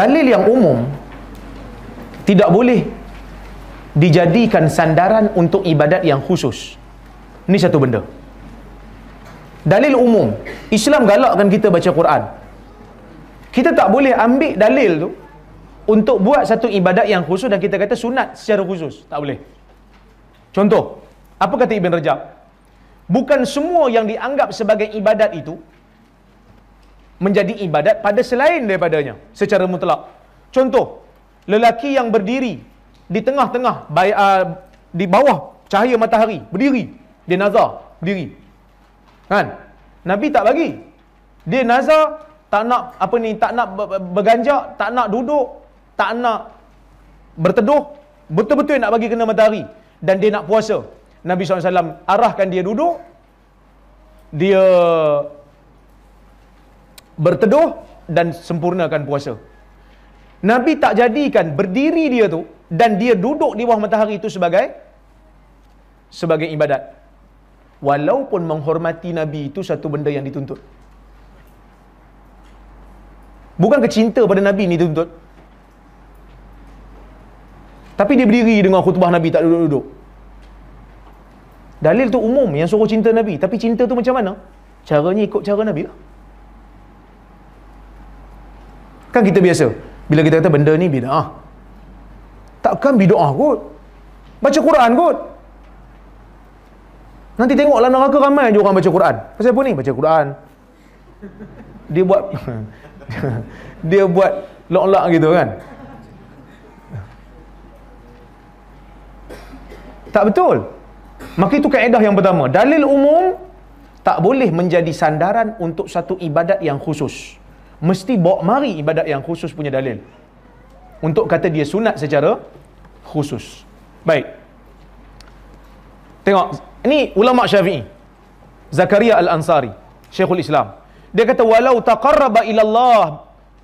dalil yang umum tidak boleh dijadikan sandaran untuk ibadat yang khusus. Ini satu benda. Dalil umum. Islam galakkan kita baca Quran. Kita tak boleh ambil dalil tu untuk buat satu ibadat yang khusus dan kita kata sunat secara khusus. Tak boleh. Contoh, apa kata Ibn Rajab? Bukan semua yang dianggap sebagai ibadat itu menjadi ibadat pada selain daripadanya secara mutlak. Contoh, lelaki yang berdiri di tengah-tengah uh, di bawah cahaya matahari, berdiri, dia nazar, berdiri. Kan? Nabi tak bagi. Dia nazar, tak nak apa ni, tak nak berganjak, tak nak duduk, tak nak berteduh, betul-betul nak bagi kena matahari dan dia nak puasa. Nabi SAW arahkan dia duduk, dia berteduh dan sempurnakan puasa. Nabi tak jadikan berdiri dia tu dan dia duduk di bawah matahari itu sebagai sebagai ibadat. Walaupun menghormati Nabi itu satu benda yang dituntut. Bukan kecinta pada Nabi ni dituntut. Tapi dia berdiri dengan khutbah Nabi tak duduk-duduk. Dalil tu umum yang suruh cinta Nabi. Tapi cinta tu macam mana? Caranya ikut cara Nabi lah. Kan kita biasa. Bila kita kata benda ni ah, Takkan ah, kot. Baca Quran kot. Nanti tengoklah neraka ramai je orang baca Quran. Pasal apa ni? Baca Quran. Dia buat dia buat lok-lok gitu kan. Tak betul. Maka itu kaedah yang pertama. Dalil umum tak boleh menjadi sandaran untuk satu ibadat yang khusus mesti bawa mari ibadat yang khusus punya dalil untuk kata dia sunat secara khusus baik tengok ini ulama syafi'i Zakaria Al-Ansari Syekhul Islam dia kata walau taqarraba ila Allah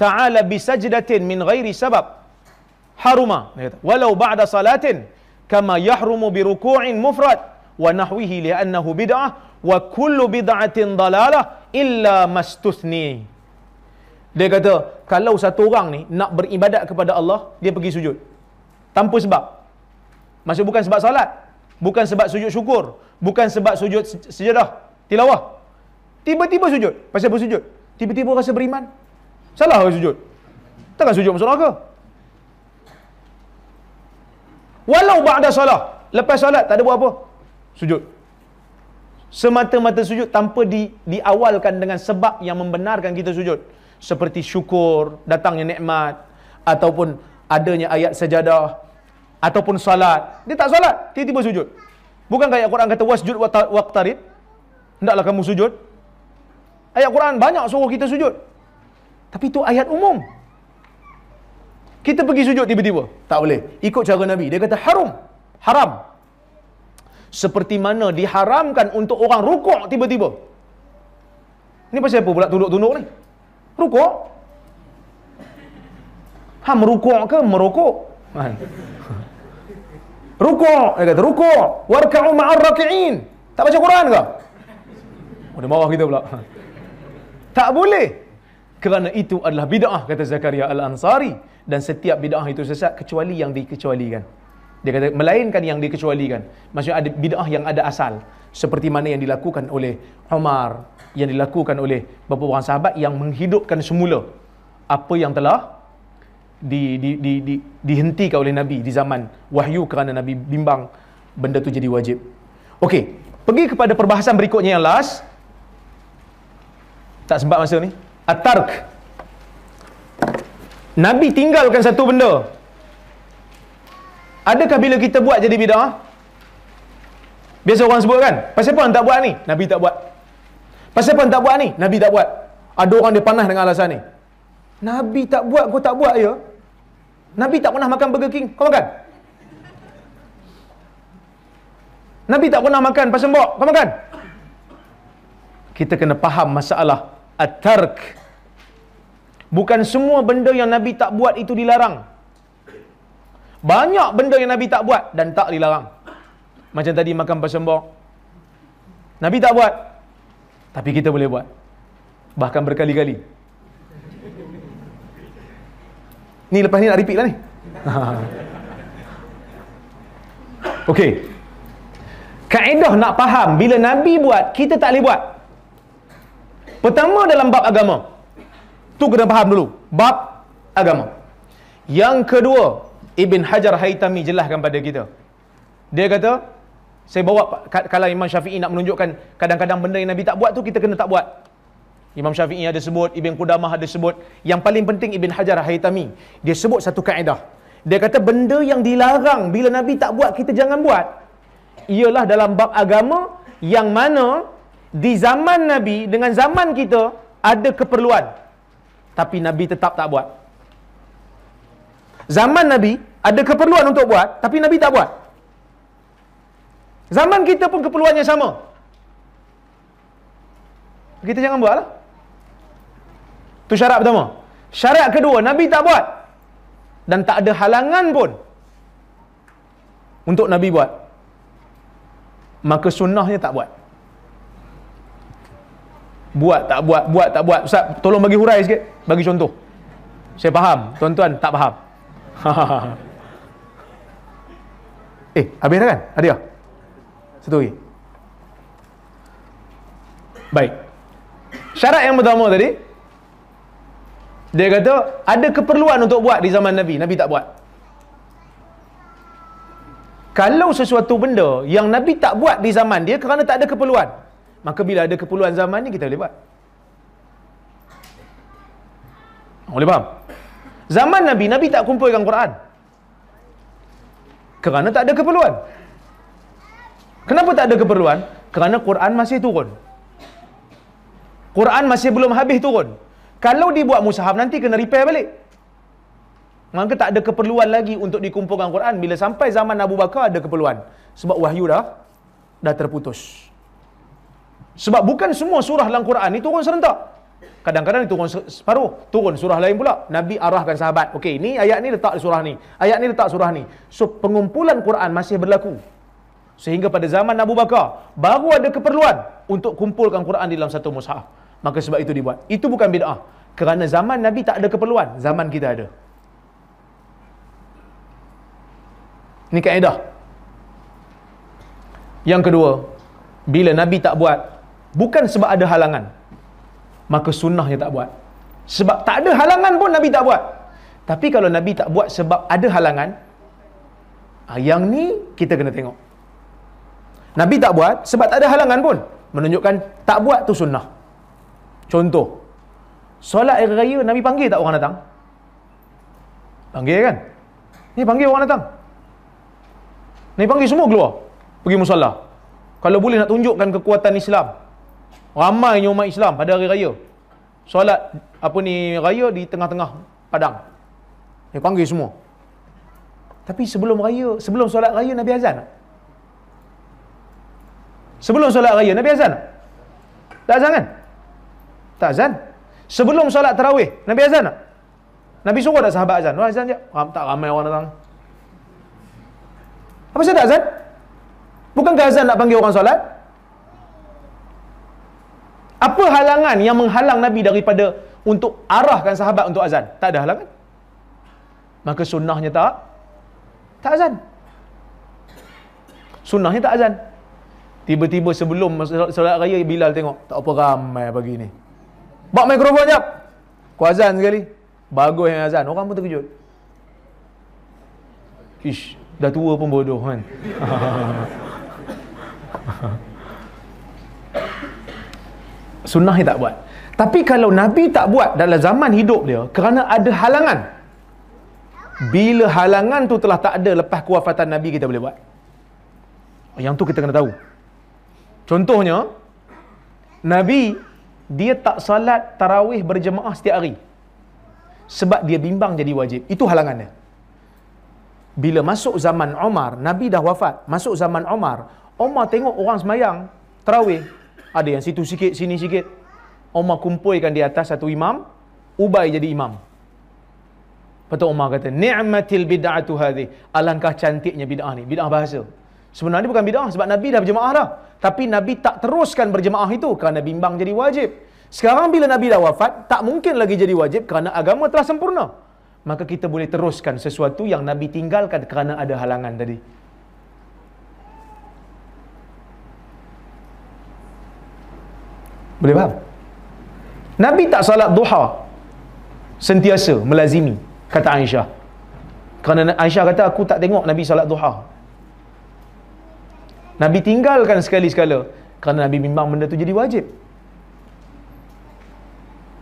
ta'ala bi sajdatin min ghairi sabab haruma dia kata walau ba'da salatin kama yahrumu bi ruku'in mufrad wa nahwihi li'annahu bid'ah wa kullu bid'atin dalalah illa mastuthni dia kata, kalau satu orang ni nak beribadat kepada Allah, dia pergi sujud. Tanpa sebab. Maksud bukan sebab salat. Bukan sebab sujud syukur. Bukan sebab sujud sejadah. Tilawah. Tiba-tiba sujud. Pasal apa sujud Tiba-tiba rasa beriman. Salah orang sujud. Takkan sujud masuk neraka. Walau ba'da salah. Lepas salat tak ada buat apa. Sujud. Semata-mata sujud tanpa di, diawalkan dengan sebab yang membenarkan kita sujud seperti syukur, datangnya nikmat ataupun adanya ayat sajadah ataupun salat. Dia tak salat, tiba-tiba sujud. Bukan ayat Quran kata wasjud waqtarib? Hendaklah kamu sujud. Ayat Quran banyak suruh kita sujud. Tapi itu ayat umum. Kita pergi sujud tiba-tiba. Tak boleh. Ikut cara Nabi. Dia kata haram. Haram. Seperti mana diharamkan untuk orang rukuk tiba-tiba. Ini pasal apa pula tunduk-tunduk ni? Rukuk. Ha merukuk ke merokok? Rukuk. Dia kata rukuk. Warka'u ma'ar raki'in. Tak baca Quran ke? Oh, dia marah kita pula. Tak boleh. Kerana itu adalah bid'ah kata Zakaria Al-Ansari dan setiap bid'ah itu sesat kecuali yang dikecualikan. Dia kata melainkan yang dikecualikan. Maksudnya ada bid'ah yang ada asal seperti mana yang dilakukan oleh Umar yang dilakukan oleh beberapa orang sahabat yang menghidupkan semula apa yang telah di, di, di, di, dihentikan oleh Nabi di zaman wahyu kerana Nabi bimbang benda tu jadi wajib. Okey, pergi kepada perbahasan berikutnya yang last. Tak sempat masa ni. At-tark. Nabi tinggalkan satu benda. Adakah bila kita buat jadi bidah? Biasa orang sebut kan? Pasal apa hang tak buat ni? Nabi tak buat. Pasal apa hang tak buat ni? Nabi tak buat. Ada orang dia panah dengan alasan ni. Nabi tak buat, kau tak buat ya? Nabi tak pernah makan Burger King, kau makan? Nabi tak pernah makan pasal mbok, kau makan? Kita kena faham masalah at-tark. Bukan semua benda yang Nabi tak buat itu dilarang. Banyak benda yang Nabi tak buat dan tak dilarang. Macam tadi makan basyambok. Nabi tak buat. Tapi kita boleh buat. Bahkan berkali-kali. Ni lepas ni nak repeat lah ni. Okey. Kaedah nak faham bila Nabi buat, kita tak boleh buat. Pertama dalam bab agama. Tu kena faham dulu. Bab agama. Yang kedua, Ibn Hajar Haytami jelaskan pada kita. Dia kata, saya bawa kalau Imam Syafi'i nak menunjukkan kadang-kadang benda yang Nabi tak buat tu kita kena tak buat. Imam Syafi'i ada sebut, Ibn Qudamah ada sebut. Yang paling penting Ibn Hajar Haytami. Dia sebut satu kaedah. Dia kata benda yang dilarang bila Nabi tak buat, kita jangan buat. Ialah dalam bab agama yang mana di zaman Nabi dengan zaman kita ada keperluan. Tapi Nabi tetap tak buat. Zaman Nabi ada keperluan untuk buat, tapi Nabi tak buat. Zaman kita pun keperluannya sama. Kita jangan buat lah. Itu syarat pertama. Syarat kedua, Nabi tak buat. Dan tak ada halangan pun untuk Nabi buat. Maka sunnahnya tak buat. Buat tak buat, buat tak buat. Ustaz, tolong bagi hurai sikit. Bagi contoh. Saya faham. Tuan-tuan, tak faham. eh, habis dah kan? Adiah satu lagi baik syarat yang pertama tadi dia kata ada keperluan untuk buat di zaman Nabi Nabi tak buat kalau sesuatu benda yang Nabi tak buat di zaman dia kerana tak ada keperluan maka bila ada keperluan zaman ni kita boleh buat boleh faham? Zaman Nabi, Nabi tak kumpulkan Quran. Kerana tak ada keperluan. Kenapa tak ada keperluan? Kerana Quran masih turun. Quran masih belum habis turun. Kalau dibuat mushaf nanti kena repair balik. Maka tak ada keperluan lagi untuk dikumpulkan Quran bila sampai zaman Abu Bakar ada keperluan. Sebab wahyu dah dah terputus. Sebab bukan semua surah dalam Quran ni turun serentak. Kadang-kadang dia turun separuh, turun surah lain pula. Nabi arahkan sahabat, okey, ini ayat ni letak surah ni. Ayat ni letak surah ni. So pengumpulan Quran masih berlaku. Sehingga pada zaman Nabi Bakar, baru ada keperluan untuk kumpulkan Quran di dalam satu mushaf. Maka sebab itu dibuat. Itu bukan bid'ah. Kerana zaman Nabi tak ada keperluan. Zaman kita ada. Ini kaedah. Yang kedua, bila Nabi tak buat, bukan sebab ada halangan. Maka sunnahnya tak buat. Sebab tak ada halangan pun Nabi tak buat. Tapi kalau Nabi tak buat sebab ada halangan, ah, yang ni kita kena tengok. Nabi tak buat sebab tak ada halangan pun. Menunjukkan tak buat tu sunnah. Contoh. Solat air raya Nabi panggil tak orang datang? Panggil kan? Ni panggil orang datang. Nabi panggil semua keluar. Pergi musallah. Kalau boleh nak tunjukkan kekuatan Islam. ramai umat Islam pada hari raya. Solat apa ni raya di tengah-tengah padang. Dia panggil semua. Tapi sebelum raya, sebelum solat raya Nabi azan tak? Sebelum solat raya Nabi azan. Tak azan kan? Tak azan. Sebelum solat tarawih Nabi azan tak? Nabi suruh tak sahabat azan? Orang azan je. Ram, tak ramai orang datang. Apa saya tak azan? Bukankah azan nak panggil orang solat? Apa halangan yang menghalang Nabi daripada untuk arahkan sahabat untuk azan? Tak ada halangan. Maka sunnahnya tak? Tak azan. Sunnahnya tak azan. Tiba-tiba sebelum solat raya Bilal tengok tak apa ramai pagi ni. Bak mikrofon jap. Ku sekali. Bagus yang azan. Orang pun terkejut. Ish, dah tua pun bodoh kan. Sunnah tak buat. Tapi kalau Nabi tak buat dalam zaman hidup dia kerana ada halangan. Bila halangan tu telah tak ada lepas kewafatan Nabi kita boleh buat. Yang tu kita kena tahu. Contohnya, Nabi dia tak salat tarawih berjemaah setiap hari. Sebab dia bimbang jadi wajib. Itu halangannya. Bila masuk zaman Omar, Nabi dah wafat. Masuk zaman Omar, Omar tengok orang semayang, tarawih, Ada yang situ sikit, sini sikit. Omar kumpulkan di atas satu imam, Ubay jadi imam. Lepas tu Omar kata, Ni'matil bid'atu Alangkah cantiknya bid'ah ni. Bid'ah bahasa. Sebenarnya bukan bidah sebab Nabi dah berjemaah dah. Tapi Nabi tak teruskan berjemaah itu kerana bimbang jadi wajib. Sekarang bila Nabi dah wafat, tak mungkin lagi jadi wajib kerana agama telah sempurna. Maka kita boleh teruskan sesuatu yang Nabi tinggalkan kerana ada halangan tadi. Boleh faham? Nabi tak salat duha sentiasa melazimi, kata Aisyah. Kerana Aisyah kata, aku tak tengok Nabi salat duha. Nabi tinggalkan sekali-sekala kerana Nabi bimbang benda tu jadi wajib.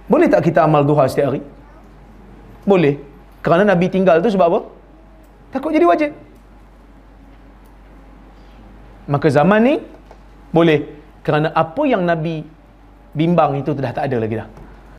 Boleh tak kita amal duha setiap hari? Boleh. Kerana Nabi tinggal tu sebab apa? Takut jadi wajib. Maka zaman ni boleh kerana apa yang Nabi bimbang itu sudah tak ada lagi dah.